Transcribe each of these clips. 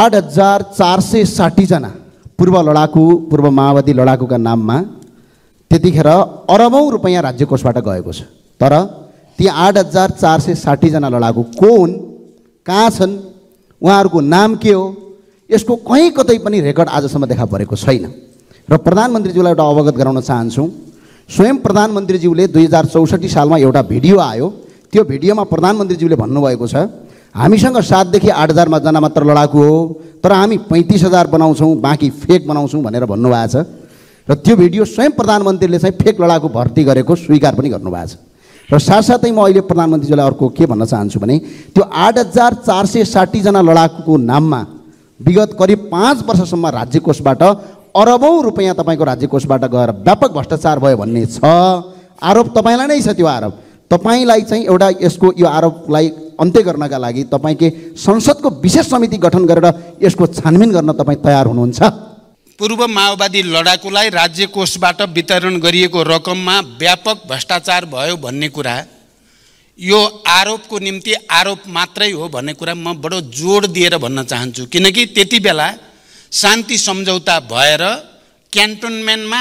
आठ हजार चार सय साठीजना पूर्व लडाकु पूर्व माओवादी लडाकुका नाममा त्यतिखेर अरबौँ रुपियाँ राज्य कोषबाट गएको छ तर ती आठ हजार चार सय साठीजना लडाकु को हुन् कहाँ छन् उहाँहरूको नाम के हो यसको कहीँ कतै पनि रेकर्ड आजसम्म देखा परेको छैन र प्रधानमन्त्रीज्यूलाई एउटा अवगत गराउन चाहन्छु स्वयं प्रधानमन्त्रीज्यूले दुई हजार चौसठी सालमा एउटा भिडियो आयो त्यो भिडियोमा प्रधानमन्त्रीज्यूले भन्नुभएको छ हामीसँग सातदेखि आठ हजारमा जना मात्र लडाकु हो तर हामी पैँतिस हजार बनाउँछौँ बाँकी फेक बनाउँछौँ भनेर भन्नुभएको छ र त्यो भिडियो स्वयं प्रधानमन्त्रीले चाहिँ फेक लडाकु भर्ती गरेको स्वीकार पनि गर्नुभएको छ र साथसाथै म अहिले प्रधानमन्त्रीजीलाई अर्को के भन्न चाहन्छु भने त्यो आठ हजार चार सय साठीजना लडाकुको नाममा विगत करिब पाँच वर्षसम्म राज्य कोषबाट अरबौँ रुपियाँ तपाईँको राज्य कोषबाट गएर व्यापक भ्रष्टाचार भयो भन्ने छ आरोप तपाईँलाई नै छ त्यो आरोप तपाईँलाई चाहिँ एउटा यसको यो आरोपलाई अन्त्य गर्नका लागि तपाईँकै संसदको विशेष समिति गठन गरेर यसको छानबिन गर्न तपाईँ तयार हुनुहुन्छ पूर्व माओवादी लडाकुलाई राज्य कोषबाट वितरण गरिएको रकममा व्यापक भ्रष्टाचार भयो भन्ने कुरा यो आरोपको निम्ति आरोप मात्रै हो भन्ने कुरा म बडो जोड दिएर भन्न चाहन्छु किनकि त्यति बेला शान्ति सम्झौता भएर क्यान्टोनमेन्टमा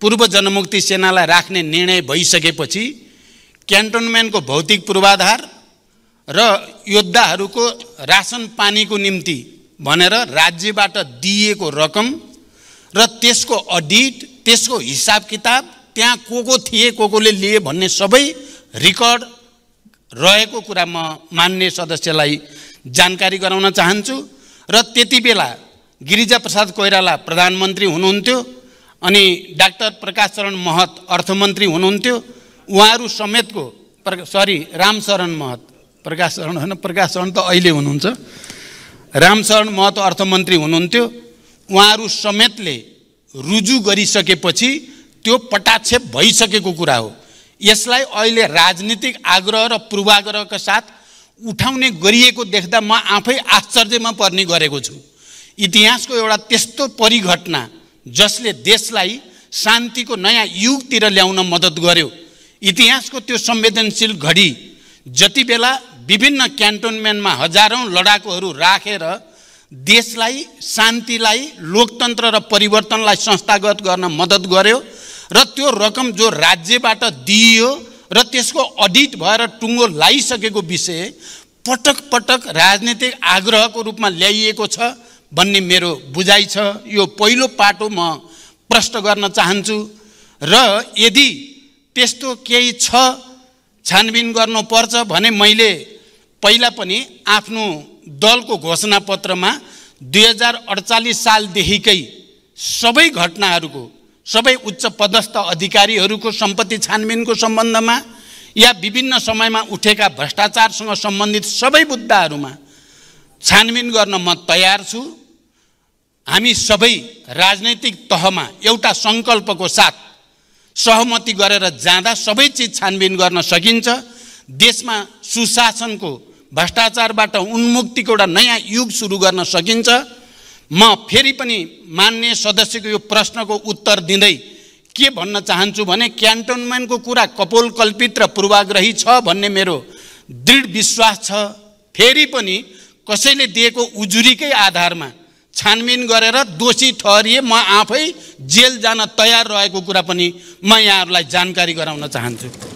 पूर्व जनमुक्ति सेनालाई राख्ने निर्णय भइसकेपछि क्यान्टोनमेन्टको भौतिक पूर्वाधार र योद्धाहरूको रासन पानीको निम्ति भनेर राज्यबाट दिइएको रकम र त्यसको अडिट त्यसको हिसाब किताब त्यहाँ को को थिए को कोले लिए भन्ने सबै रेकर्ड रहेको कुरा म मान्ने सदस्यलाई जानकारी गराउन चाहन्छु र त्यति बेला गिरिजाप्रसाद कोइराला प्रधानमन्त्री हुनुहुन्थ्यो अनि डाक्टर प्रकाश चरण महत अर्थमन्त्री हुनुहुन्थ्यो उहाँहरू समेतको सरी रामशरण महत प्रकाश चरण होइन प्रकाश चरण त अहिले हुनुहुन्छ रामशरण महतो अर्थमन्त्री हुनुहुन्थ्यो उहाँहरू समेतले रुजु गरिसकेपछि त्यो पटाक्षेप भइसकेको कुरा हो यसलाई अहिले राजनीतिक आग्रह र पूर्वाग्रहका साथ उठाउने गरिएको देख्दा म आफै आश्चर्यमा पर्ने गरेको छु इतिहासको एउटा त्यस्तो परिघटना जसले देशलाई शान्तिको नयाँ युगतिर ल्याउन मद्दत गर्यो इतिहासको त्यो संवेदनशील घडी जति बेला विभिन्न क्यान्टोनमेन्टमा हजारौँ लडाकुहरू राखेर रा, देशलाई शान्तिलाई लोकतन्त्र र परिवर्तनलाई संस्थागत गर्न मद्दत गर्यो र त्यो रकम जो राज्यबाट दिइयो र त्यसको अडिट भएर टुङ्गो लगाइसकेको विषय पटक पटक राजनीतिक आग्रहको रूपमा ल्याइएको छ भन्ने मेरो बुझाइ छ यो पहिलो पाटो म प्रष्ट गर्न चाहन्छु र यदि त्यस्तो केही छ छानबिन गर्नुपर्छ भने मैले पहिला पनि आफ्नो दलको घोषणापत्रमा दुई हजार अडचालिस सालदेखिकै सबै घटनाहरूको सबै उच्च पदस्थ अधिकारीहरूको सम्पत्ति छानबिनको सम्बन्धमा या विभिन्न समयमा उठेका भ्रष्टाचारसँग सम्बन्धित सबै मुद्दाहरूमा छानबिन गर्न म तयार छु हामी सबै राजनैतिक तहमा एउटा सङ्कल्पको साथ सहमति गरेर जाँदा सबै चिज छानबिन गर्न सकिन्छ देशमा सुशासनको भ्रष्टाचारबाट उन्मुक्तिको एउटा नयाँ युग सुरु गर्न सकिन्छ म फेरि पनि मान्य सदस्यको यो प्रश्नको उत्तर दिँदै के भन्न चाहन्छु भने क्यान्टोनमेन्टको कुरा कपोल कल्पित र पूर्वाग्रही छ भन्ने मेरो दृढ विश्वास छ फेरि पनि कसैले दिएको उजुरीकै आधारमा छानबिन गरेर दोषी ठहरिए म आफै जेल जान तयार रहेको कुरा पनि म यहाँहरूलाई जानकारी गराउन चाहन्छु